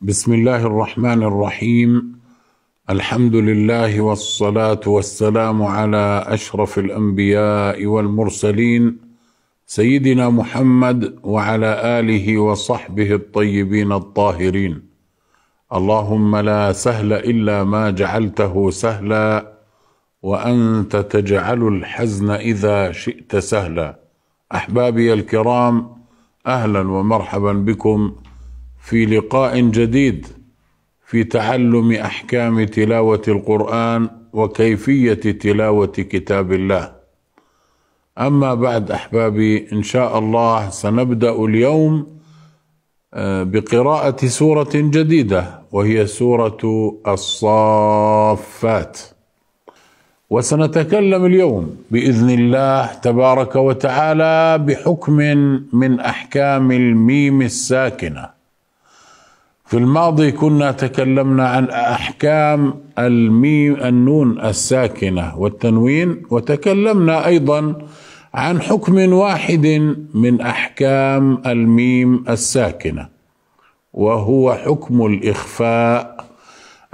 بسم الله الرحمن الرحيم الحمد لله والصلاه والسلام على اشرف الانبياء والمرسلين سيدنا محمد وعلى اله وصحبه الطيبين الطاهرين اللهم لا سهل الا ما جعلته سهلا وانت تجعل الحزن اذا شئت سهلا احبابي الكرام اهلا ومرحبا بكم في لقاء جديد في تعلم احكام تلاوه القران وكيفيه تلاوه كتاب الله اما بعد احبابي ان شاء الله سنبدا اليوم آه، بقراءه سوره جديده وهي سوره الصافات وسنتكلم اليوم باذن الله تبارك وتعالى بحكم من احكام الميم الساكنه في الماضي كنا تكلمنا عن احكام الميم النون الساكنه والتنوين وتكلمنا ايضا عن حكم واحد من احكام الميم الساكنه وهو حكم الاخفاء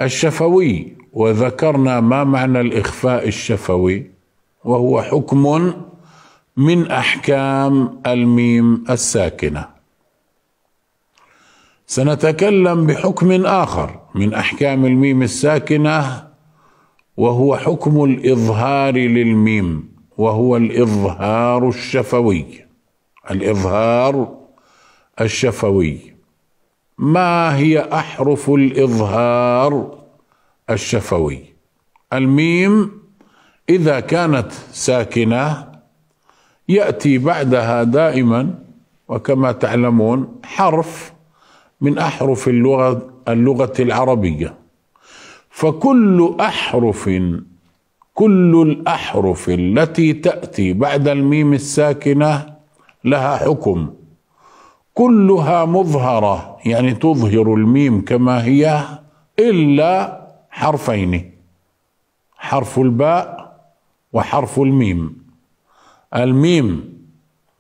الشفوي وذكرنا ما معنى الاخفاء الشفوي وهو حكم من احكام الميم الساكنه سنتكلم بحكم اخر من احكام الميم الساكنه وهو حكم الاظهار للميم وهو الاظهار الشفوي الاظهار الشفوي ما هي احرف الاظهار الشفوي الميم اذا كانت ساكنه ياتي بعدها دائما وكما تعلمون حرف من أحرف اللغة اللغة العربية فكل أحرف كل الأحرف التي تأتي بعد الميم الساكنة لها حكم كلها مظهرة يعني تظهر الميم كما هي إلا حرفين حرف الباء وحرف الميم الميم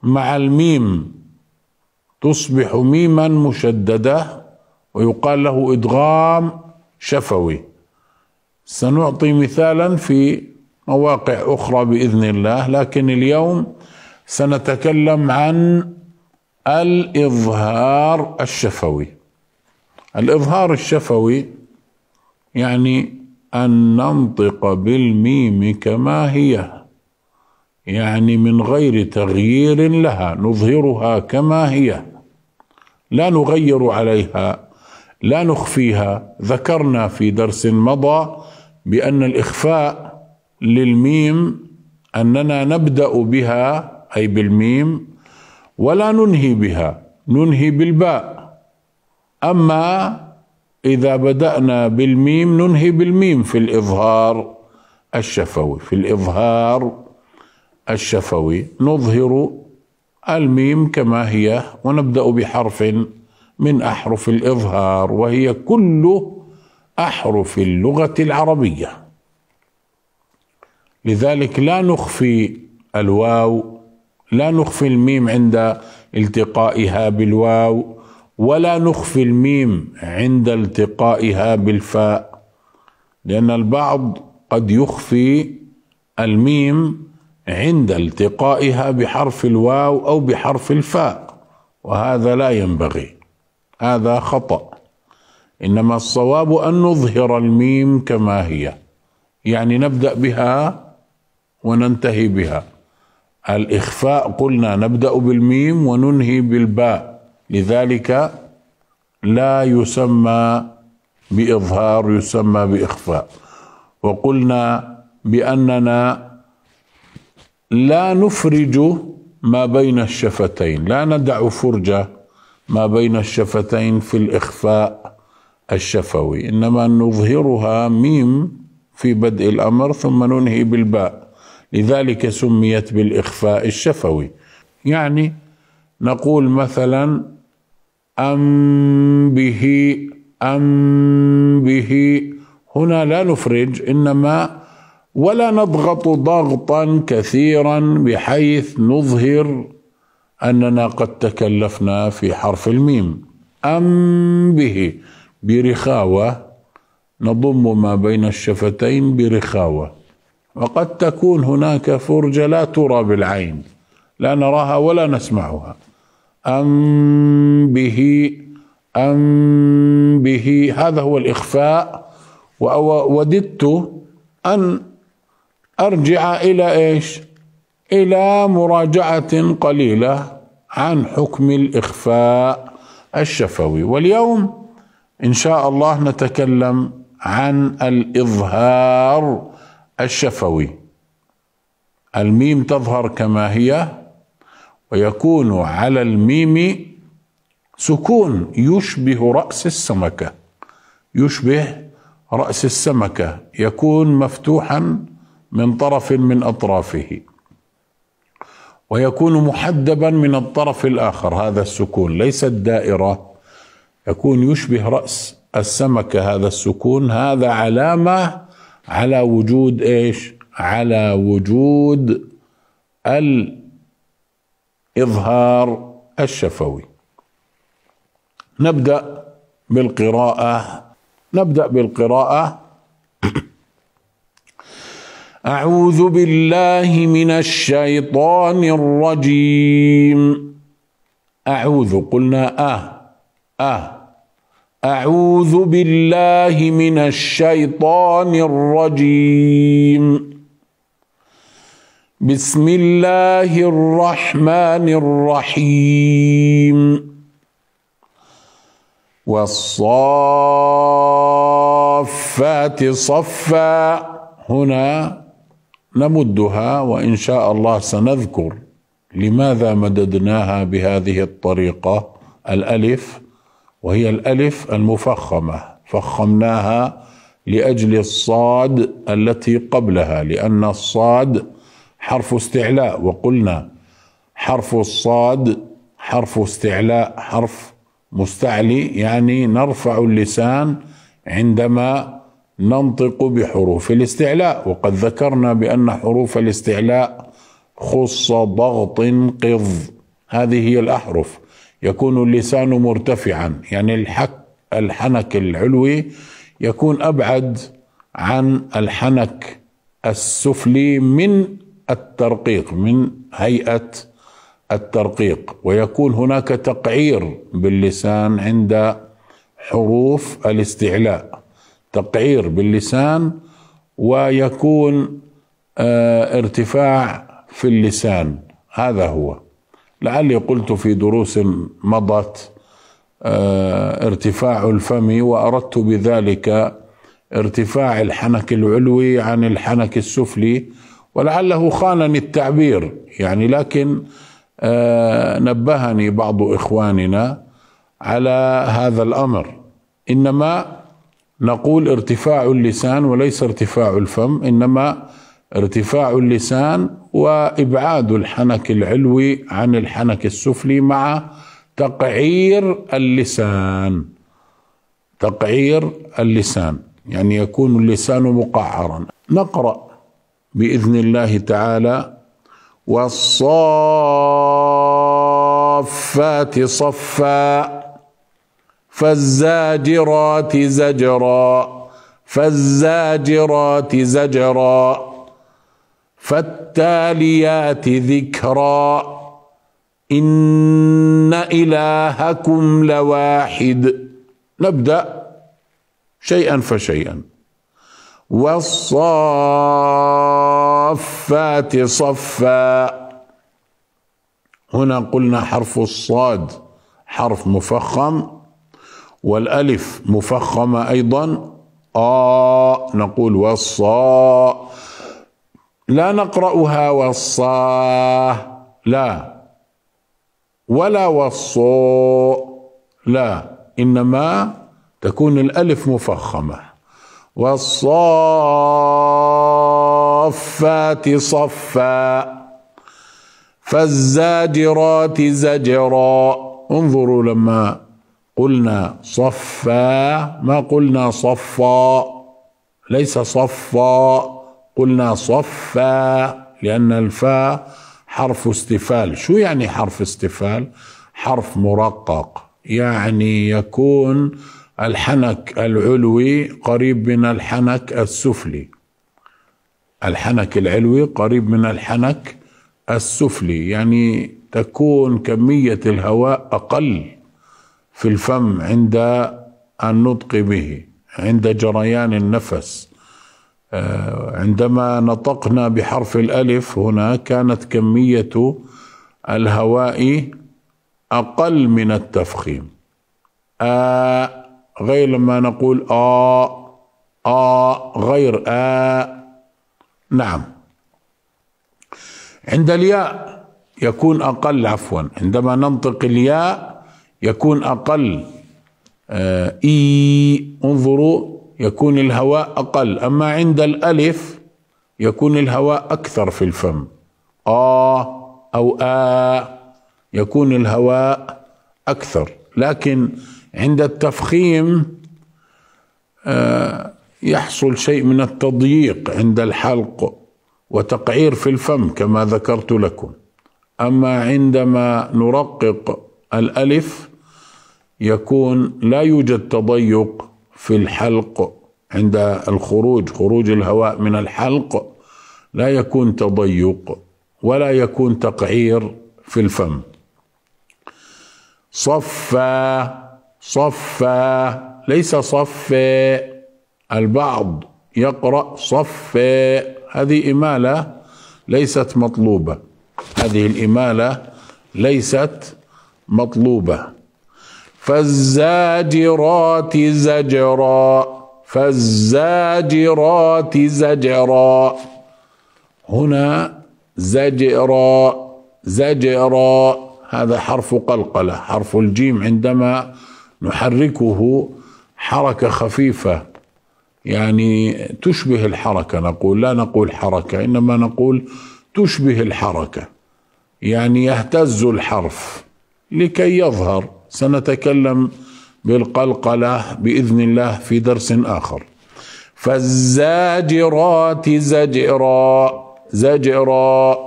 مع الميم تصبح ميما مشددة ويقال له إدغام شفوي سنعطي مثالا في مواقع أخرى بإذن الله لكن اليوم سنتكلم عن الإظهار الشفوي الإظهار الشفوي يعني أن ننطق بالميم كما هي يعني من غير تغيير لها نظهرها كما هي لا نغير عليها لا نخفيها ذكرنا في درس مضى بان الاخفاء للميم اننا نبدا بها اي بالميم ولا ننهي بها ننهي بالباء اما اذا بدانا بالميم ننهي بالميم في الاظهار الشفوي في الاظهار الشفوي نظهر الميم كما هي ونبدأ بحرف من أحرف الإظهار وهي كل أحرف اللغة العربية لذلك لا نخفي الواو لا نخفي الميم عند التقائها بالواو ولا نخفي الميم عند التقائها بالفاء لأن البعض قد يخفي الميم عند التقائها بحرف الواو او بحرف الفاء وهذا لا ينبغي هذا خطأ انما الصواب ان نظهر الميم كما هي يعني نبدا بها وننتهي بها الاخفاء قلنا نبدا بالميم وننهي بالباء لذلك لا يسمى باظهار يسمى باخفاء وقلنا باننا لا نفرج ما بين الشفتين لا ندع فرجة ما بين الشفتين في الإخفاء الشفوي إنما نظهرها ميم في بدء الأمر ثم ننهي بالباء لذلك سميت بالإخفاء الشفوي يعني نقول مثلا أم به أم به هنا لا نفرج إنما ولا نضغط ضغطا كثيرا بحيث نظهر اننا قد تكلفنا في حرف الميم ام به برخاوه نضم ما بين الشفتين برخاوه وقد تكون هناك فرجه لا ترى بالعين لا نراها ولا نسمعها ام به ام به هذا هو الاخفاء وددت ان أرجع إلى إيش إلى مراجعة قليلة عن حكم الإخفاء الشفوي واليوم إن شاء الله نتكلم عن الإظهار الشفوي الميم تظهر كما هي ويكون على الميم سكون يشبه رأس السمكة يشبه رأس السمكة يكون مفتوحا من طرف من اطرافه ويكون محدبا من الطرف الاخر هذا السكون ليست دائره يكون يشبه راس السمكه هذا السكون هذا علامه على وجود ايش على وجود الاظهار الشفوي نبدا بالقراءه نبدا بالقراءه أعوذ بالله من الشيطان الرجيم أعوذ قلنا أه أه أعوذ بالله من الشيطان الرجيم بسم الله الرحمن الرحيم والصافات صفا هنا نمدها وان شاء الله سنذكر لماذا مددناها بهذه الطريقه الالف وهي الالف المفخمه فخمناها لاجل الصاد التي قبلها لان الصاد حرف استعلاء وقلنا حرف الصاد حرف استعلاء حرف مستعلي يعني نرفع اللسان عندما ننطق بحروف الاستعلاء وقد ذكرنا بأن حروف الاستعلاء خص ضغط قض هذه هي الأحرف يكون اللسان مرتفعا يعني الحك الحنك العلوي يكون أبعد عن الحنك السفلي من الترقيق من هيئة الترقيق ويكون هناك تقعير باللسان عند حروف الاستعلاء تقعير باللسان ويكون آه، ارتفاع في اللسان هذا هو لعلي قلت في دروس مضت آه، ارتفاع الفم واردت بذلك ارتفاع الحنك العلوي عن الحنك السفلي ولعله خانني التعبير يعني لكن آه، نبهني بعض اخواننا على هذا الامر انما نقول ارتفاع اللسان وليس ارتفاع الفم انما ارتفاع اللسان وابعاد الحنك العلوي عن الحنك السفلي مع تقعير اللسان تقعير اللسان يعني يكون اللسان مقعرا نقرا باذن الله تعالى والصافات صفا فالزاجرات زجرا فالزاجرات زجرا فالتاليات ذكرا إن إلهكم لواحد نبدأ شيئا فشيئا والصافات صفا هنا قلنا حرف الصاد حرف مفخم والألف مفخمة أيضا آ آه، نقول والصاء لا نقرأها والصاه لا ولا والصو لا إنما تكون الألف مفخمة والصافات صفا فالزاجرات زجرا انظروا لما قلنا صفا ما قلنا صفا ليس صفا قلنا صفا لأن الفاء حرف استفال شو يعني حرف استفال حرف مرقق يعني يكون الحنك العلوي قريب من الحنك السفلي الحنك العلوي قريب من الحنك السفلي يعني تكون كمية الهواء أقل في الفم عند النطق به عند جريان النفس آه، عندما نطقنا بحرف الألف هنا كانت كمية الهواء أقل من التفخيم آه غير لما نقول آ آ غير آ نعم عند الياء يكون أقل عفوا عندما ننطق الياء يكون أقل آه، إي انظروا يكون الهواء أقل أما عند الألف يكون الهواء أكثر في الفم آ أو آ يكون الهواء أكثر لكن عند التفخيم آه يحصل شيء من التضييق عند الحلق وتقعير في الفم كما ذكرت لكم اما عندما نرقق الالف يكون لا يوجد تضيق في الحلق عند الخروج خروج الهواء من الحلق لا يكون تضيق ولا يكون تقعير في الفم صفى صفى ليس صفى البعض يقرأ صفى هذه إمالة ليست مطلوبة هذه الإمالة ليست مطلوبة فالزاجرات زجرا فالزاجرات زجرا هنا زجرا زجرا هذا حرف قلقلة حرف الجيم عندما نحركه حركة خفيفة يعني تشبه الحركة نقول لا نقول حركة إنما نقول تشبه الحركة يعني يهتز الحرف لكي يظهر سنتكلم بالقلقله باذن الله في درس اخر فالزاجرات زجرا زجرا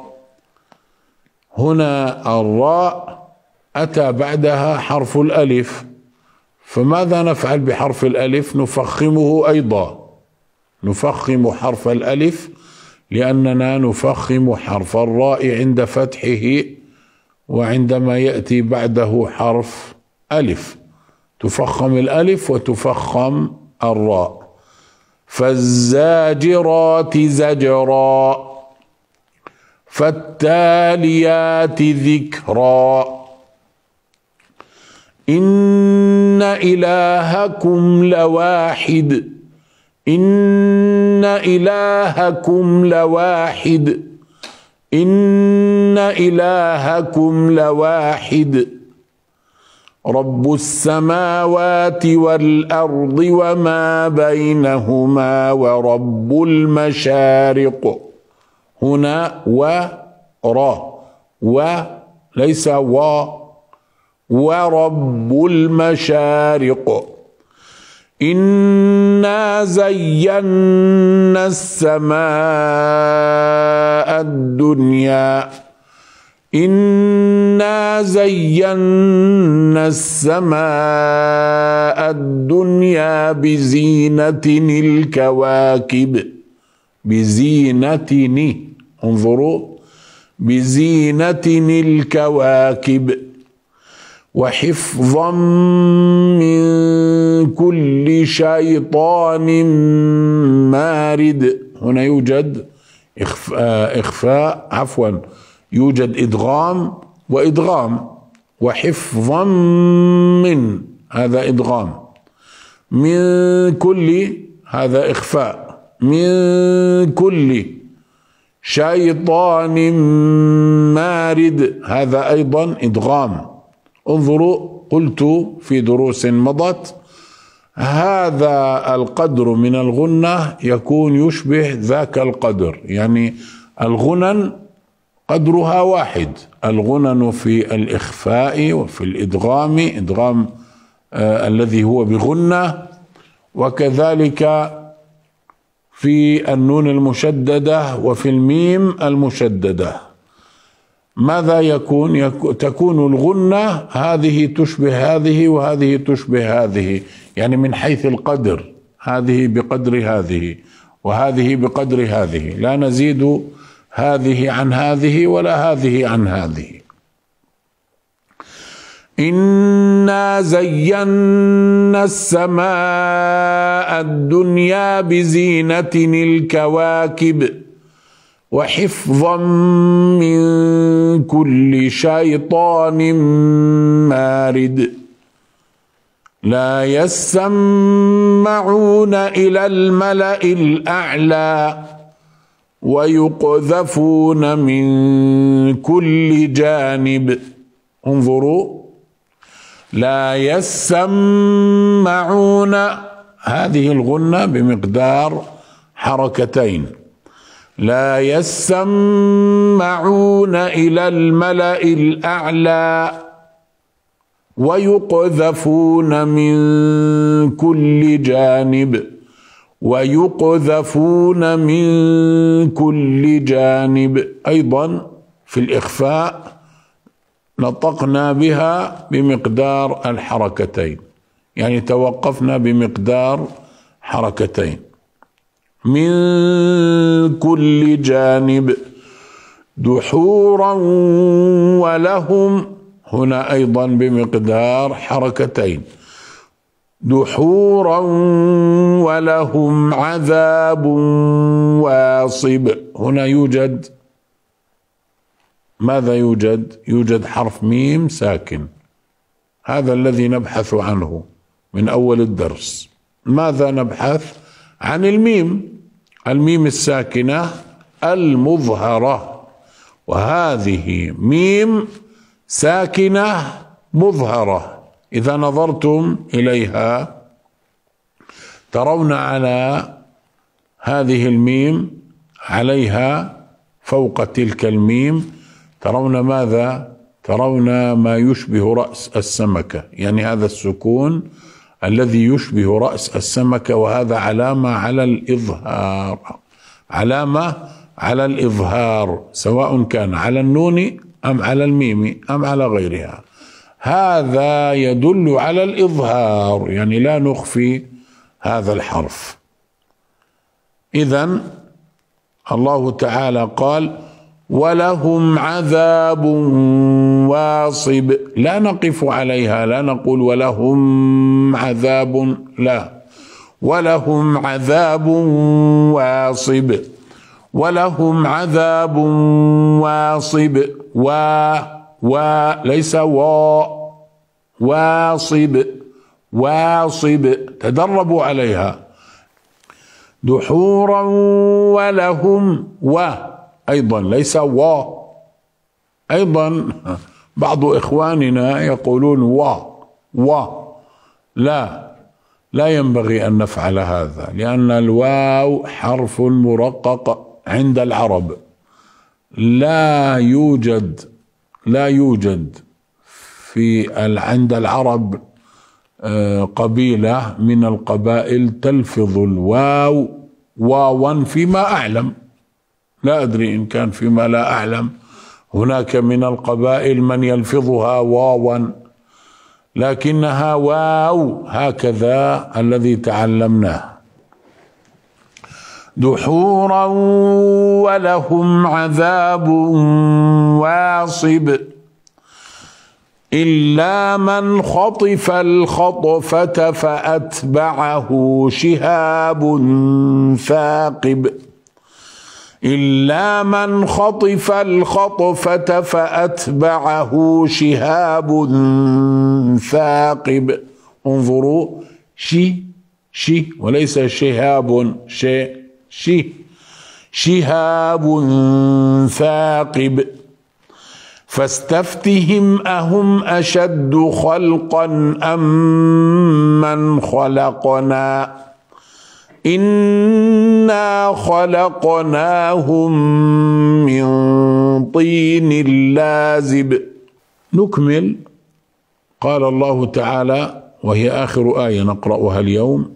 هنا الراء اتى بعدها حرف الالف فماذا نفعل بحرف الالف نفخمه ايضا نفخم حرف الالف لاننا نفخم حرف الراء عند فتحه وعندما ياتي بعده حرف ألف تفخم الألف وتفخم الراء فالزاجرات زجرا فالتاليات ذكرا إن إلهكم لواحد إن إلهكم لواحد إن إلهكم لواحد رب السماوات والارض وما بينهما ورب المشارق هنا ورا وليس و ورب المشارق إنا زينا السماء الدنيا إنا زينا السماء الدنيا بزينة الكواكب بزينة انظروا بزينة الكواكب وحفظا من كل شيطان مارد هنا يوجد إخفاء, آه، إخفاء عفواً يوجد إدغام وإدغام وحفظا من هذا إدغام من كل هذا إخفاء من كل شيطان مارد هذا أيضا إدغام انظروا قلت في دروس مضت هذا القدر من الغنة يكون يشبه ذاك القدر يعني الغنن قدرها واحد الغنن في الإخفاء وفي الإدغام إدغام آه الذي هو بغنة وكذلك في النون المشددة وفي الميم المشددة ماذا يكون؟, يكون تكون الغنة هذه تشبه هذه وهذه تشبه هذه يعني من حيث القدر هذه بقدر هذه وهذه بقدر هذه لا نزيد هذه عن هذه ولا هذه عن هذه انا زينا السماء الدنيا بزينه الكواكب وحفظا من كل شيطان مارد لا يسمعون الى الملا الاعلى ويقذفون من كل جانب انظروا لا يسمعون هذه الغنة بمقدار حركتين لا يسمعون إلى الملأ الأعلى ويقذفون من كل جانب ويقذفون من كل جانب ايضا في الاخفاء نطقنا بها بمقدار الحركتين يعني توقفنا بمقدار حركتين من كل جانب دحورا ولهم هنا ايضا بمقدار حركتين دحورا ولهم عذاب واصب هنا يوجد ماذا يوجد يوجد حرف ميم ساكن هذا الذي نبحث عنه من اول الدرس ماذا نبحث عن الميم الميم الساكنه المظهره وهذه ميم ساكنه مظهره إذا نظرتم إليها ترون على هذه الميم عليها فوق تلك الميم ترون ماذا؟ ترون ما يشبه رأس السمكة يعني هذا السكون الذي يشبه رأس السمكة وهذا علامة على الإظهار علامة على الإظهار سواء كان على النون أم على الميم أم على غيرها هذا يدل على الإظهار يعني لا نخفي هذا الحرف إذا الله تعالى قال ولهم عذاب واصب لا نقف عليها لا نقول ولهم عذاب لا ولهم عذاب واصب ولهم عذاب واصب و وليس و واصب واصب تدربوا عليها دحورا ولهم و أيضا ليس و أيضا بعض إخواننا يقولون و و لا لا ينبغي أن نفعل هذا لأن الواو حرف مرقق عند العرب لا يوجد لا يوجد في عند العرب آه، قبيلة من القبائل تلفظ الواو واوا فيما أعلم لا أدري إن كان فيما لا أعلم هناك من القبائل من يلفظها واوا لكنها واو هكذا الذي تعلمناه دحورا ولهم عذاب واصب إلا من خطف الخطفة فأتبعه شهاب ثاقب إلا من خطف الخطفة فأتبعه شهاب ثاقب انظروا شي شي وليس شهاب شي شي شهاب ثاقب فاستفتهم أهم أشد خلقا أم من خلقنا إنا خلقناهم من طين لازب نكمل قال الله تعالى وهي آخر آية نقرأها اليوم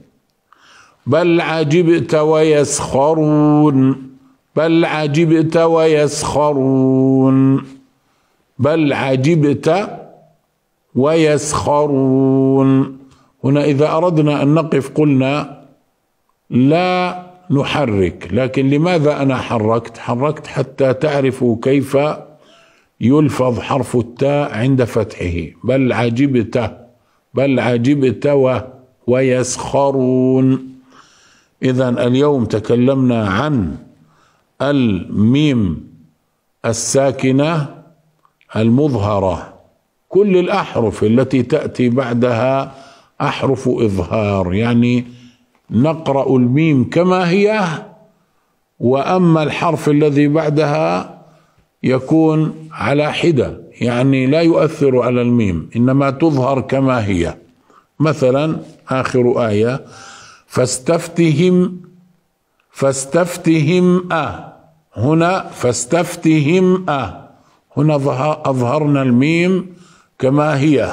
بل عجبت ويسخرون بل عجبت ويسخرون بل عجبت ويسخرون هنا إذا أردنا أن نقف قلنا لا نحرك لكن لماذا أنا حركت حركت حتى تعرفوا كيف يلفظ حرف التاء عند فتحه بل عجبت بل عجبت و ويسخرون إذا اليوم تكلمنا عن الميم الساكنة المظهرة كل الأحرف التي تأتي بعدها أحرف إظهار يعني نقرأ الميم كما هي وأما الحرف الذي بعدها يكون على حدة يعني لا يؤثر على الميم إنما تظهر كما هي مثلا آخر آية فاستفتهم فاستفتهم أه هنا فاستفتهم أه هنا أظهرنا الميم كما هي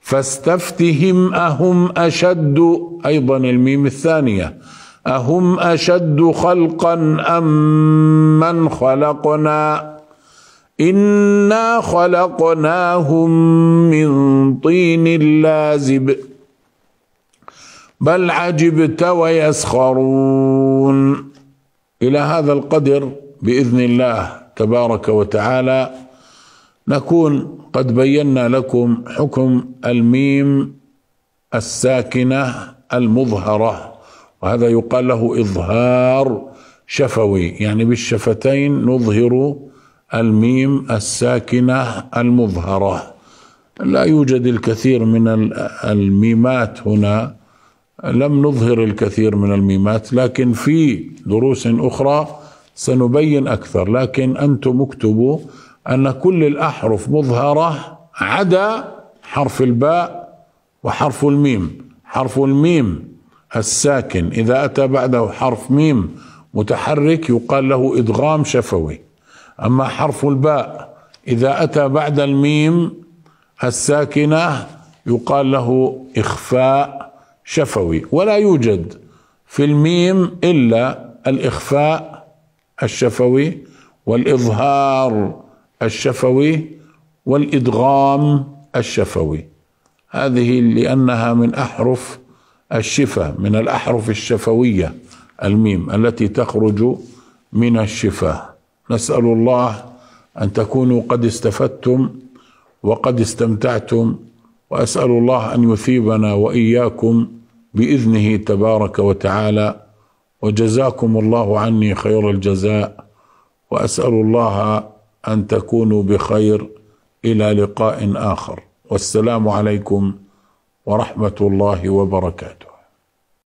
فاستفتهم أهم أشد أيضا الميم الثانية أهم أشد خلقا أم من خلقنا إنا خلقناهم من طين لازب بل عجبت ويسخرون إلى هذا القدر بإذن الله تبارك وتعالى نكون قد بينا لكم حكم الميم الساكنه المظهره وهذا يقال له اظهار شفوي يعني بالشفتين نظهر الميم الساكنه المظهره لا يوجد الكثير من الميمات هنا لم نظهر الكثير من الميمات لكن في دروس اخرى سنبين أكثر لكن أنتم اكتبوا أن كل الأحرف مظهرة عدا حرف الباء وحرف الميم حرف الميم الساكن إذا أتى بعده حرف ميم متحرك يقال له إدغام شفوي أما حرف الباء إذا أتى بعد الميم الساكنة يقال له إخفاء شفوي ولا يوجد في الميم إلا الإخفاء الشفوي والإظهار الشفوي والإدغام الشفوي هذه لأنها من أحرف الشفة من الأحرف الشفوية الميم التي تخرج من الشفة نسأل الله أن تكونوا قد استفدتم وقد استمتعتم وأسأل الله أن يثيبنا وإياكم بإذنه تبارك وتعالى وجزاكم الله عني خير الجزاء واسال الله ان تكونوا بخير الى لقاء اخر والسلام عليكم ورحمه الله وبركاته